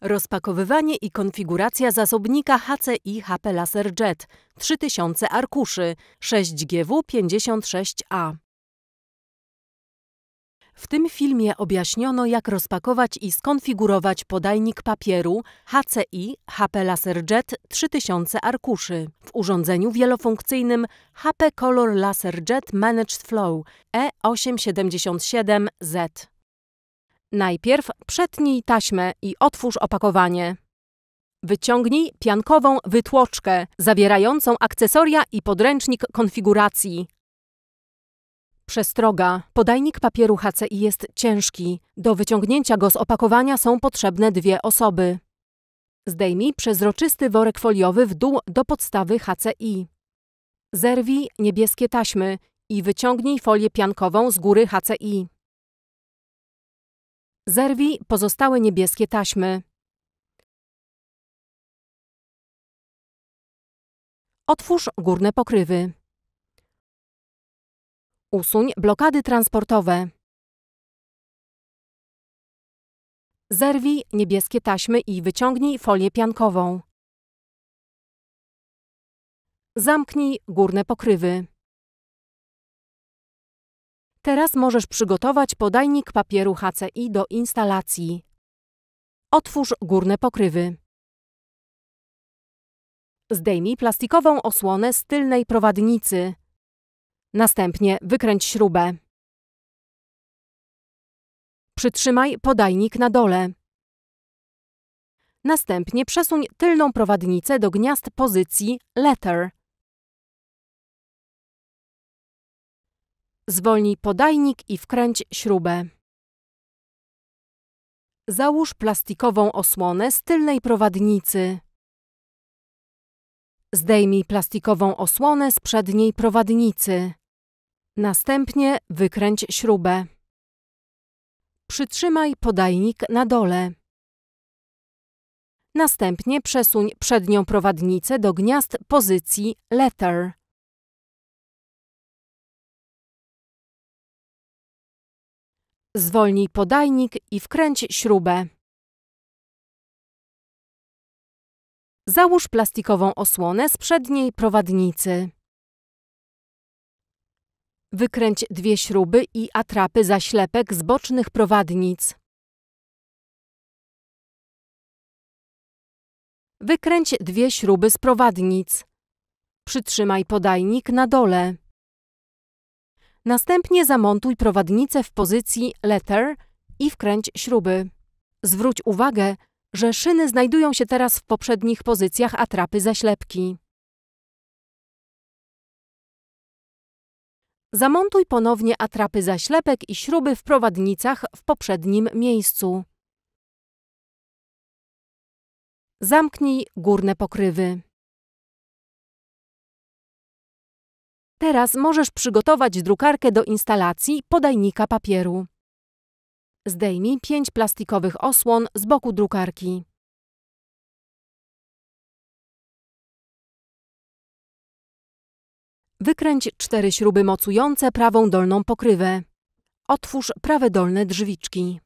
Rozpakowywanie i konfiguracja zasobnika HCI HP Laser Jet 3000 arkuszy 6GW56A. W tym filmie objaśniono, jak rozpakować i skonfigurować podajnik papieru HCI HP LaserJet 3000 arkuszy w urządzeniu wielofunkcyjnym HP Color LaserJet Managed Flow E877Z. Najpierw przetnij taśmę i otwórz opakowanie. Wyciągnij piankową wytłoczkę zawierającą akcesoria i podręcznik konfiguracji. Przestroga. Podajnik papieru HCI jest ciężki. Do wyciągnięcia go z opakowania są potrzebne dwie osoby. Zdejmij przezroczysty worek foliowy w dół do podstawy HCI. Zerwij niebieskie taśmy i wyciągnij folię piankową z góry HCI. Zerwij pozostałe niebieskie taśmy. Otwórz górne pokrywy. Usuń blokady transportowe. Zerwij niebieskie taśmy i wyciągnij folię piankową. Zamknij górne pokrywy. Teraz możesz przygotować podajnik papieru HCI do instalacji. Otwórz górne pokrywy. Zdejmij plastikową osłonę z tylnej prowadnicy. Następnie wykręć śrubę. Przytrzymaj podajnik na dole. Następnie przesuń tylną prowadnicę do gniazd pozycji Letter. Zwolnij podajnik i wkręć śrubę. Załóż plastikową osłonę z tylnej prowadnicy. Zdejmij plastikową osłonę z przedniej prowadnicy. Następnie wykręć śrubę. Przytrzymaj podajnik na dole. Następnie przesuń przednią prowadnicę do gniazd pozycji letter. Zwolnij podajnik i wkręć śrubę. Załóż plastikową osłonę z przedniej prowadnicy. Wykręć dwie śruby i atrapy za ślepek z bocznych prowadnic. Wykręć dwie śruby z prowadnic. Przytrzymaj podajnik na dole. Następnie zamontuj prowadnicę w pozycji letter i wkręć śruby. Zwróć uwagę, że szyny znajdują się teraz w poprzednich pozycjach atrapy zaślepki. Zamontuj ponownie atrapy zaślepek i śruby w prowadnicach w poprzednim miejscu. Zamknij górne pokrywy. Teraz możesz przygotować drukarkę do instalacji podajnika papieru. Zdejmij pięć plastikowych osłon z boku drukarki. Wykręć cztery śruby mocujące prawą dolną pokrywę. Otwórz prawe dolne drzwiczki.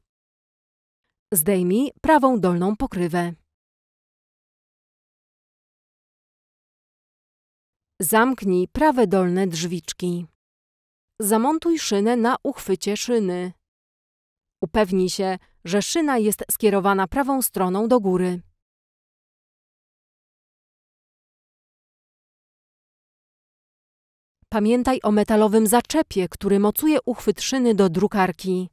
Zdejmij prawą dolną pokrywę. Zamknij prawe dolne drzwiczki. Zamontuj szynę na uchwycie szyny. Upewnij się, że szyna jest skierowana prawą stroną do góry. Pamiętaj o metalowym zaczepie, który mocuje uchwyt szyny do drukarki.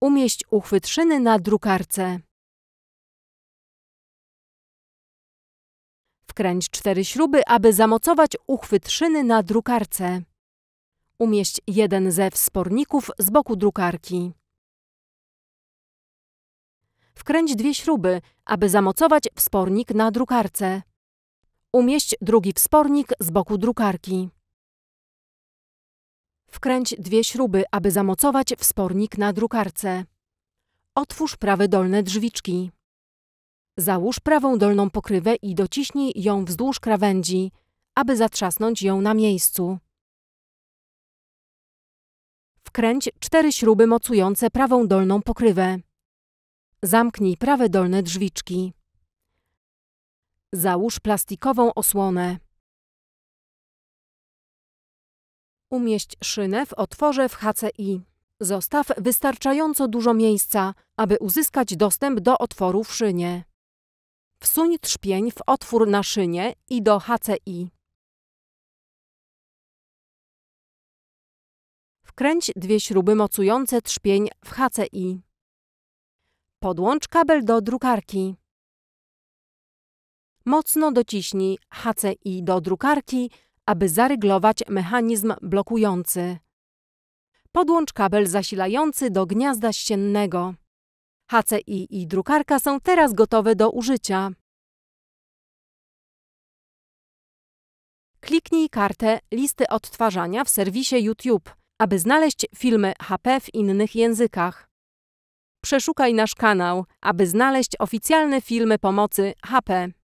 Umieść uchwyt szyny na drukarce. Wkręć cztery śruby, aby zamocować uchwyt szyny na drukarce. Umieść jeden ze wsporników z boku drukarki. Wkręć dwie śruby, aby zamocować wspornik na drukarce. Umieść drugi wspornik z boku drukarki. Wkręć dwie śruby, aby zamocować wspornik na drukarce. Otwórz prawe dolne drzwiczki. Załóż prawą dolną pokrywę i dociśnij ją wzdłuż krawędzi, aby zatrzasnąć ją na miejscu. Wkręć cztery śruby mocujące prawą dolną pokrywę. Zamknij prawe dolne drzwiczki. Załóż plastikową osłonę. Umieść szynę w otworze w HCI. Zostaw wystarczająco dużo miejsca, aby uzyskać dostęp do otworu w szynie. Wsuń trzpień w otwór na szynie i do HCI. Wkręć dwie śruby mocujące trzpień w HCI. Podłącz kabel do drukarki. Mocno dociśnij HCI do drukarki, aby zaryglować mechanizm blokujący. Podłącz kabel zasilający do gniazda ściennego. HCI i drukarka są teraz gotowe do użycia. Kliknij kartę Listy odtwarzania w serwisie YouTube, aby znaleźć filmy HP w innych językach. Przeszukaj nasz kanał, aby znaleźć oficjalne filmy pomocy HP.